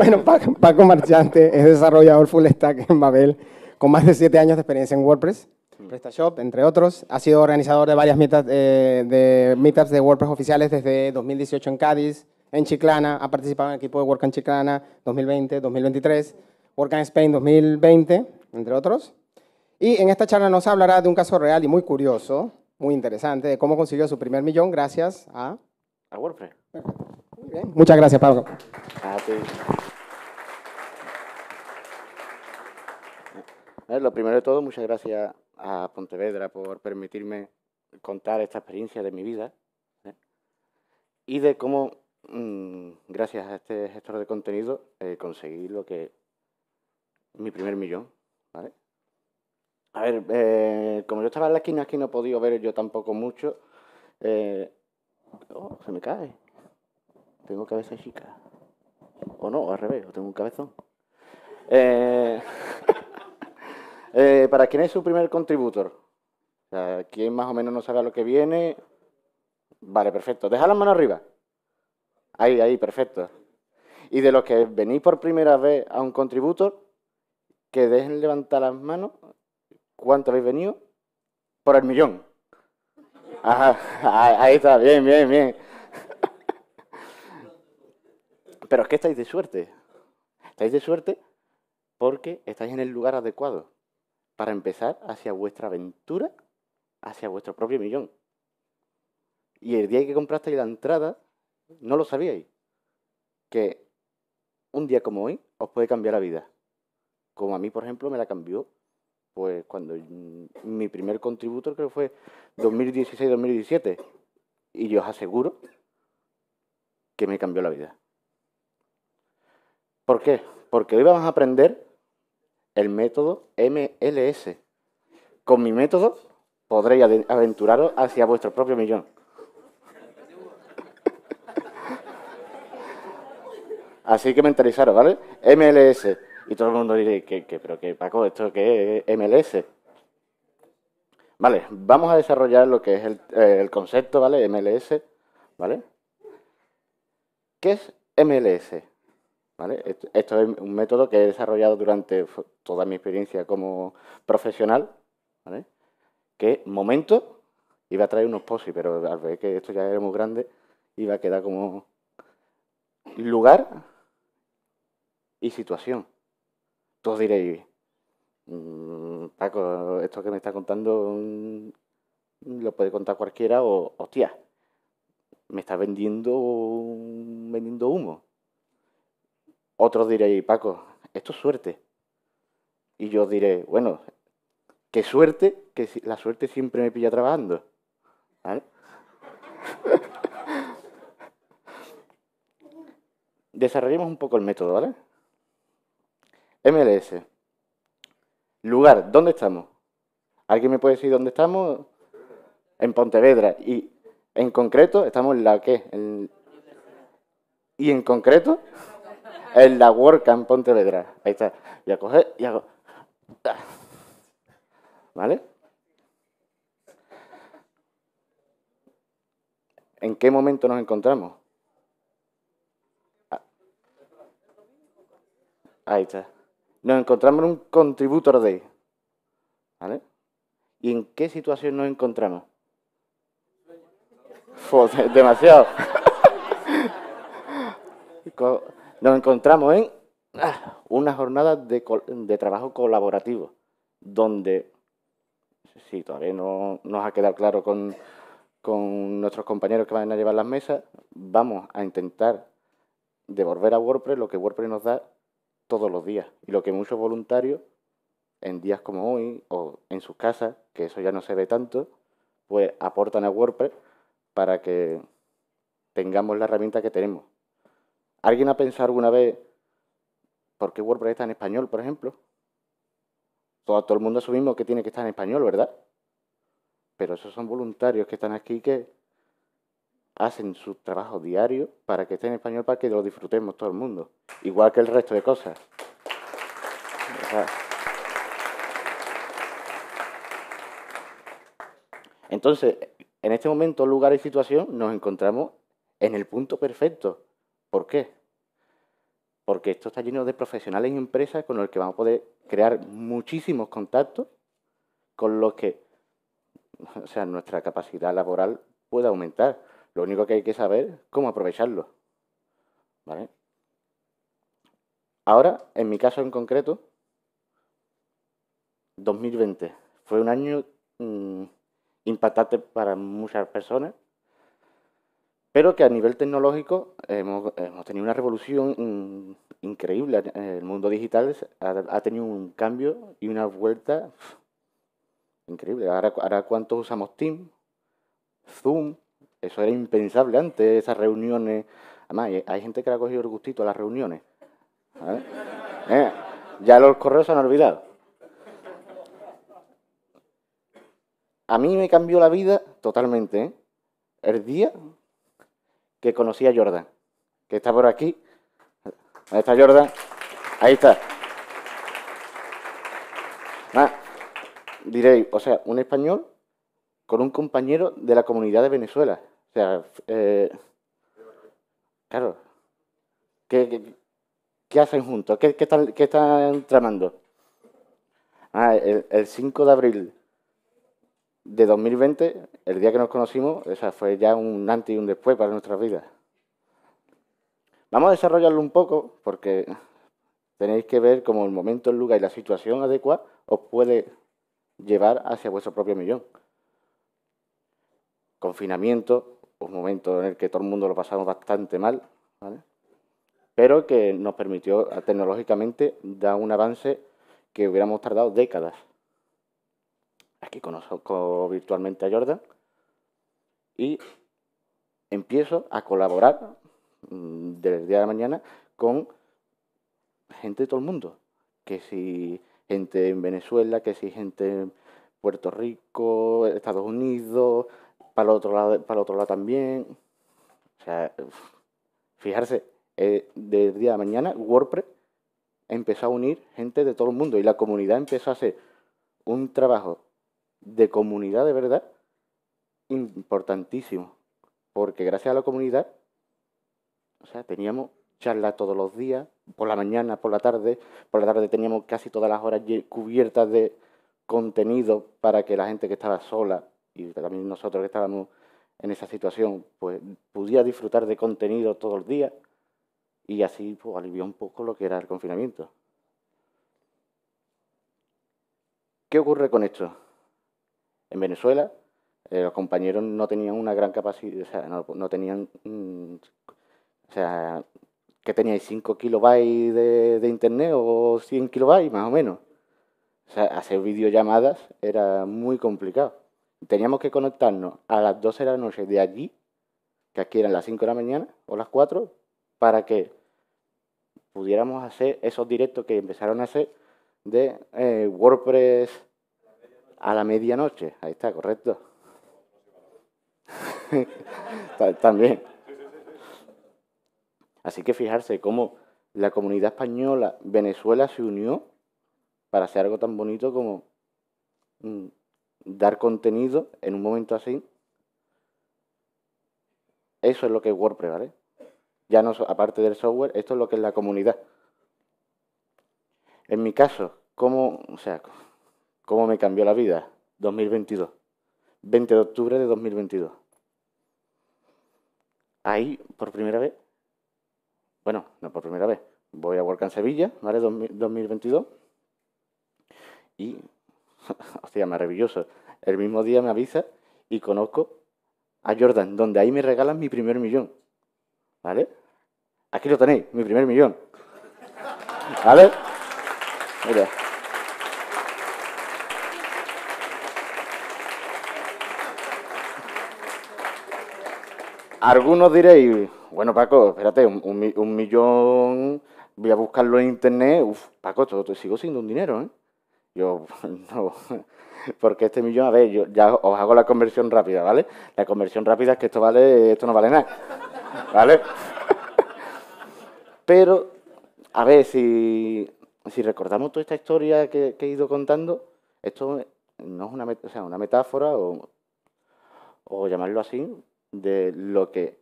Bueno, Paco Marchante es desarrollador full stack en Babel, con más de siete años de experiencia en WordPress, PrestaShop, entre otros. Ha sido organizador de varias eh, meetups, de, de WordPress oficiales desde 2018 en Cádiz, en Chiclana, ha participado en el equipo de Work en Chiclana 2020, 2023, Work in Spain 2020, entre otros. Y en esta charla nos hablará de un caso real y muy curioso, muy interesante, de cómo consiguió su primer millón gracias a... A WordPress. Muchas gracias, Pablo. Ah, a ti. lo primero de todo, muchas gracias a Pontevedra por permitirme contar esta experiencia de mi vida ¿eh? y de cómo, mm, gracias a este gestor de contenido, eh, conseguí lo que mi primer millón. ¿vale? A ver, eh, como yo estaba en la esquina, aquí no he podido ver yo tampoco mucho. oh, se me cae. Tengo cabeza chica. O no, o al revés, o tengo un cabezón. Eh, eh, ¿Para quién es su primer contributor? O ¿Quién más o menos no sabe a lo que viene? Vale, perfecto. Deja la mano arriba. Ahí, ahí, perfecto. Y de los que venís por primera vez a un contributor, que dejen levantar las manos. ¿Cuánto habéis venido? Por el millón. Ajá, ahí está, bien, bien, bien. Pero es que estáis de suerte. Estáis de suerte porque estáis en el lugar adecuado para empezar hacia vuestra aventura, hacia vuestro propio millón. Y el día que comprasteis la entrada, no lo sabíais. Que un día como hoy os puede cambiar la vida. Como a mí, por ejemplo, me la cambió pues cuando mi primer contributor creo que fue 2016-2017. Y yo os aseguro que me cambió la vida. ¿Por qué? Porque hoy vamos a aprender el método MLS. Con mi método podréis aventuraros hacia vuestro propio millón. Así que mentalizaros, ¿vale? MLS. Y todo el mundo dirá, pero qué, Paco, esto qué es MLS? Vale, vamos a desarrollar lo que es el, eh, el concepto, ¿vale? MLS, ¿vale? ¿Qué es MLS? Esto, es un método que he desarrollado durante toda mi experiencia como profesional, que momento iba a traer unos posis, pero al ver que esto ya era muy grande, iba a quedar como lugar y situación. Todos diréis, mm, Paco, esto que me está contando mm, lo puede contar cualquiera o, hostia, me está vendiendo, vendiendo humo. Otros diréis, Paco, esto es suerte. Y yo diré, bueno, qué suerte, que la suerte siempre me pilla trabajando. ¿Vale? Desarrollemos un poco el método, ¿vale? MLS. Lugar, ¿dónde estamos? ¿Alguien me puede decir dónde estamos? En Pontevedra. Y en concreto, estamos en la qué? En... Y en concreto. En la WordCamp Pontevedra. Ahí está. Ya coger y hago... ¿Vale? ¿En qué momento nos encontramos? Ah. Ahí está. Nos encontramos en un contributor day. ¿Vale? ¿Y en qué situación nos encontramos? Demasiado. Nos encontramos en ah, una jornada de, trabajo colaborativo, donde, si todavía no nos ha quedado claro con, con nuestros compañeros que van a llevar las mesas, vamos a intentar devolver a WordPress lo que WordPress nos da todos los días y lo que muchos voluntarios en días como hoy o en sus casas, que eso ya no se ve tanto, pues aportan a WordPress para que tengamos la herramienta que tenemos. ¿Alguien ha pensado alguna vez por qué WordPress está en español, por ejemplo? Todo, el mundo asumimos que tiene que estar en español, ¿verdad? Pero esos son voluntarios que están aquí que hacen su trabajo diario para que esté en español, para que lo disfrutemos todo el mundo, igual que el resto de cosas. Entonces, en este momento, lugar y situación, nos encontramos en el punto perfecto. ¿Por qué? Porque esto está lleno de profesionales y empresas con los que vamos a poder crear muchísimos contactos con los que sea, nuestra capacidad laboral puede aumentar. Lo único que hay que saber es cómo aprovecharlo. Ahora, en mi caso en concreto, 2020 fue un año mm, impactante para muchas personas pero que a nivel tecnológico hemos, tenido una revolución increíble. El mundo digital ha, tenido un cambio y una vuelta increíble. Ahora, ahora ¿cuántos usamos Teams? Zoom, eso era impensable antes, esas reuniones. Además, hay gente que le ha cogido el gustito a las reuniones. ¿eh? Eh, ya los correos se han olvidado. A mí me cambió la vida totalmente. ¿eh? El día que conocía a Jordan, que está por aquí. Ahí está Jordan? Ahí está. diréis, o sea, un español con un compañero de la comunidad de Venezuela. O sea, eh, claro, ¿qué, hacen juntos? ¿Qué, qué están, están, tramando? Ah, el 5 de abril de 2020, el día que nos conocimos, esa fue ya un antes y un después para nuestras vidas. Vamos a desarrollarlo un poco porque tenéis que ver cómo el momento, el lugar y la situación adecuada os puede llevar hacia vuestro propio millón. Confinamiento, un momento en el que todo el mundo lo pasamos bastante mal, ¿vale? pero que nos permitió tecnológicamente dar un avance que hubiéramos tardado décadas. Aquí conozco virtualmente a Jordan y empiezo a colaborar mm, desde el día de la mañana con gente de todo el mundo. Que si gente en Venezuela, que si gente en Puerto Rico, Estados Unidos, para el otro lado, también. O sea, fijarse, eh, desde el día de la mañana WordPress empezó a unir gente de todo el mundo y la comunidad empezó a hacer un trabajo de comunidad de verdad importantísimo. Porque gracias a la comunidad, o sea, teníamos charlas todos los días, por la mañana, por la tarde. Por la tarde teníamos casi todas las horas cubiertas de contenido para que la gente que estaba sola y también nosotros que estábamos en esa situación, pues pudiera disfrutar de contenido todos los días y así pues, alivió un poco lo que era el confinamiento. ¿Qué ocurre con esto? En Venezuela, eh, los compañeros no tenían una gran capacidad, o sea, no, tenían, mm, o sea, que teníais 5 kilobytes de, internet o 100 kilobytes más o menos. O sea, hacer videollamadas era muy complicado. Teníamos que conectarnos a las 12 de la noche de allí, que aquí eran las 5 de la mañana o las 4, para que pudiéramos hacer esos directos que empezaron a hacer de eh, WordPress a la medianoche, ahí está, correcto. También. Así que fijarse cómo la comunidad española, Venezuela se unió para hacer algo tan bonito como mm, dar contenido en un momento así. Eso es lo que es WordPress, ¿vale? Ya no, aparte del software, esto es lo que es la comunidad. En mi caso, ¿cómo, o sea, ¿Cómo me cambió la vida? 2022. 20 de octubre de 2022. Ahí, por primera vez, bueno, no por primera vez, voy a en Sevilla, ¿vale? 2022. Y, hostia, maravilloso. El mismo día me avisa y conozco a Jordan, donde ahí me regalan mi primer millón. ¿Vale? Aquí lo tenéis, mi primer millón. ¿Vale? Mira. Algunos diréis, bueno Paco, espérate, un, millón, voy a buscarlo en internet, Uf, Paco, te, sigo sin un dinero, ¿eh? Yo, no, porque este millón, a ver, yo ya os hago la conversión rápida, ¿vale? La conversión rápida es que esto vale, esto no vale nada, ¿vale? Pero, a ver, si, recordamos toda esta historia que, he ido contando, esto no es una, sea, una metáfora o llamarlo así, de lo que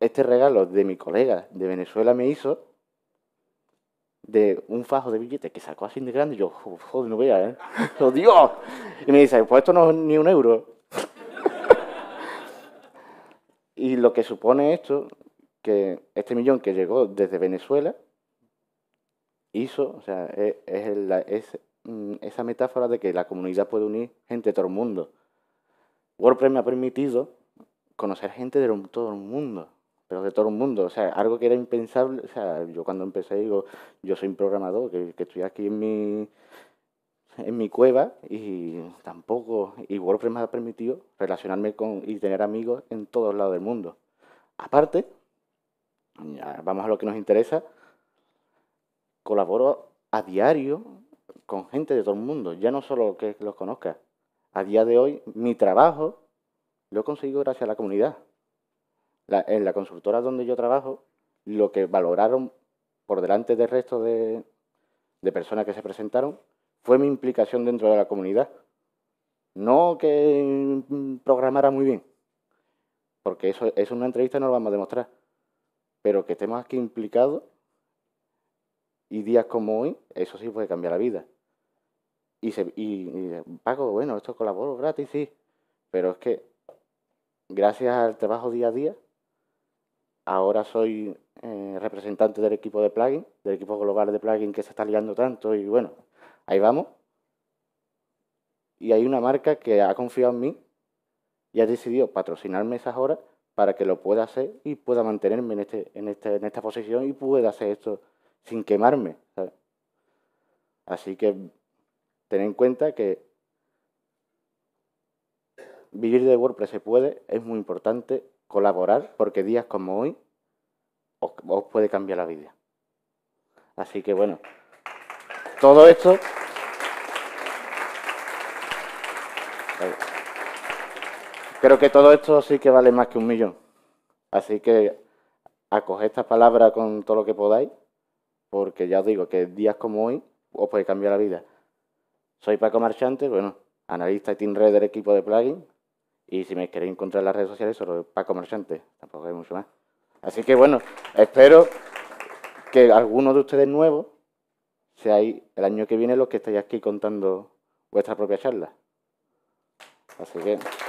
este regalo de mi colega de Venezuela me hizo, de un fajo de billetes que sacó así de grande, y yo, joder, no vea, ¿eh? ¡Oh, Dios! Y me dice, pues esto no es ni un euro. y lo que supone esto, que este millón que llegó desde Venezuela, hizo, o sea, e, es mm, esa metáfora de que la comunidad puede unir gente de todo el mundo. WordPress me ha permitido conocer gente de todo el mundo, pero de todo el mundo, o sea, algo que era impensable, o sea, yo cuando empecé digo, yo soy un programador, que, estoy aquí en mi, en mi cueva y tampoco, y WordPress me ha permitido relacionarme con y tener amigos en todos lados del mundo. Aparte, vamos a lo que nos interesa, colaboro a diario con gente de todo el mundo, ya no solo que los conozca, a día de hoy mi trabajo lo he conseguido gracias a la comunidad. en la consultora donde yo trabajo, lo que valoraron por delante del resto de, personas que se presentaron fue mi implicación dentro de la comunidad. No que programara muy bien, porque eso, es una entrevista no lo vamos a demostrar, pero que estemos aquí implicados y días como hoy, eso sí puede cambiar la vida. Y, se, y, Paco, bueno, esto colaboro gratis, sí. Pero es que gracias al trabajo día a día, ahora soy eh, representante del equipo de plugin, del equipo global de plugin que se está liando tanto y bueno, ahí vamos. Y hay una marca que ha confiado en mí y ha decidido patrocinarme esas horas para que lo pueda hacer y pueda mantenerme en, este, en, este, en esta posición y pueda hacer esto sin quemarme. Así que Tener en cuenta que vivir de WordPress se puede, es muy importante colaborar porque días como hoy os, puede cambiar la vida. Así que bueno, todo esto... Creo que todo esto sí que vale más que un millón. Así que acoged esta palabra con todo lo que podáis, porque ya os digo que días como hoy os puede cambiar la vida. Soy Paco Marchante, bueno, analista y Team Red del equipo de plugin. Y si me queréis encontrar en las redes sociales, solo Paco Marchante, tampoco hay mucho más. Así que bueno, espero que alguno de ustedes nuevos seáis el año que viene los que estáis aquí contando vuestra propia charla. Así que.